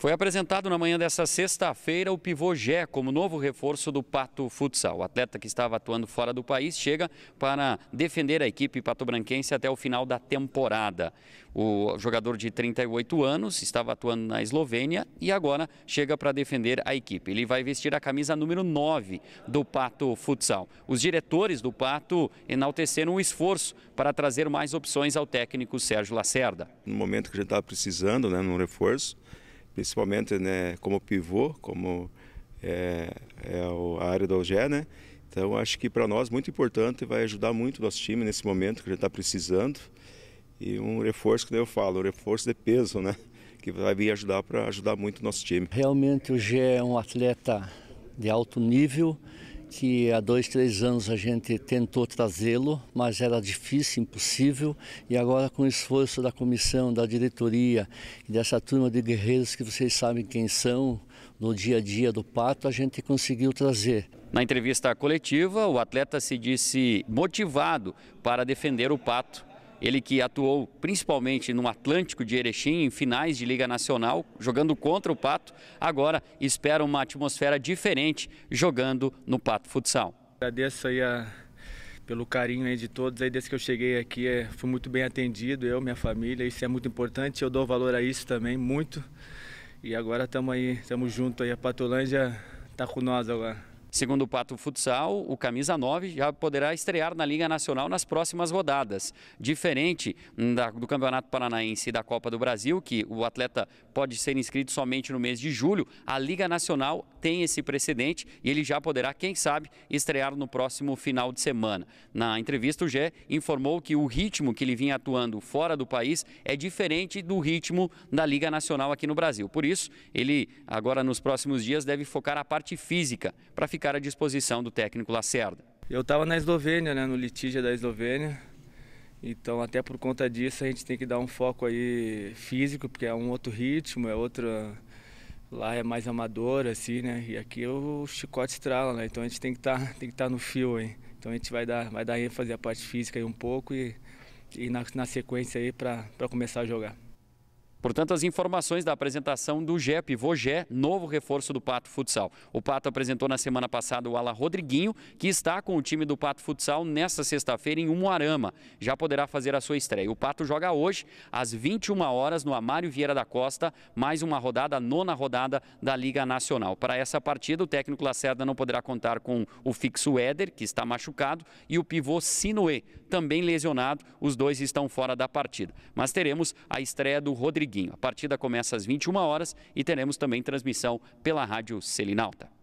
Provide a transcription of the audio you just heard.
Foi apresentado na manhã dessa sexta-feira o pivô Gé como novo reforço do Pato Futsal. O atleta que estava atuando fora do país chega para defender a equipe patobranquense até o final da temporada. O jogador de 38 anos estava atuando na Eslovênia e agora chega para defender a equipe. Ele vai vestir a camisa número 9 do Pato Futsal. Os diretores do Pato enalteceram o esforço para trazer mais opções ao técnico Sérgio Lacerda. No momento que a gente estava precisando, né, num reforço, principalmente né, como pivô, como é, é a área da OGE, né? Então acho que para nós muito importante, vai ajudar muito o nosso time nesse momento que a gente está precisando. E um reforço que eu falo, um reforço de peso, né? Que vai vir ajudar para ajudar muito o nosso time. Realmente o G é um atleta de alto nível que há dois, três anos a gente tentou trazê-lo, mas era difícil, impossível, e agora com o esforço da comissão, da diretoria e dessa turma de guerreiros que vocês sabem quem são no dia a dia do pato, a gente conseguiu trazer. Na entrevista coletiva, o atleta se disse motivado para defender o pato ele que atuou principalmente no Atlântico de Erechim, em finais de Liga Nacional, jogando contra o Pato, agora espera uma atmosfera diferente jogando no Pato Futsal. Agradeço aí a, pelo carinho aí de todos. Aí desde que eu cheguei aqui, é, fui muito bem atendido, eu, minha família, isso é muito importante. Eu dou valor a isso também, muito. E agora estamos aí, estamos juntos aí. A Patolândia está com nós agora. Segundo o Pato Futsal, o camisa 9 já poderá estrear na Liga Nacional nas próximas rodadas. Diferente hum, do Campeonato Paranaense e da Copa do Brasil, que o atleta pode ser inscrito somente no mês de julho, a Liga Nacional tem esse precedente e ele já poderá, quem sabe, estrear no próximo final de semana. Na entrevista, o Gé informou que o ritmo que ele vinha atuando fora do país é diferente do ritmo da Liga Nacional aqui no Brasil. Por isso, ele agora nos próximos dias deve focar a parte física para ficar ficar à disposição do técnico Lacerda. Eu estava na Eslovênia, né, no litígio da Eslovênia. Então, até por conta disso, a gente tem que dar um foco aí físico, porque é um outro ritmo, é outra. Lá é mais amador, assim, né? E aqui é o chicote estrala, né? Então a gente tem que tá, estar tá no fio hein. Então a gente vai dar, vai dar ênfase à parte física aí um pouco e, e na, na sequência aí para começar a jogar. Portanto, as informações da apresentação do GEP Vogé, novo reforço do Pato Futsal. O Pato apresentou na semana passada o Ala Rodriguinho, que está com o time do Pato Futsal nesta sexta-feira em Umuarama. Já poderá fazer a sua estreia. O Pato joga hoje, às 21 horas, no Amário Vieira da Costa, mais uma rodada, a nona rodada da Liga Nacional. Para essa partida, o técnico Lacerda não poderá contar com o fixo Éder, que está machucado, e o pivô Sinoé, também lesionado. Os dois estão fora da partida. Mas teremos a estreia do Rodriguinho a partida começa às 21 horas e teremos também transmissão pela Rádio Selinalta.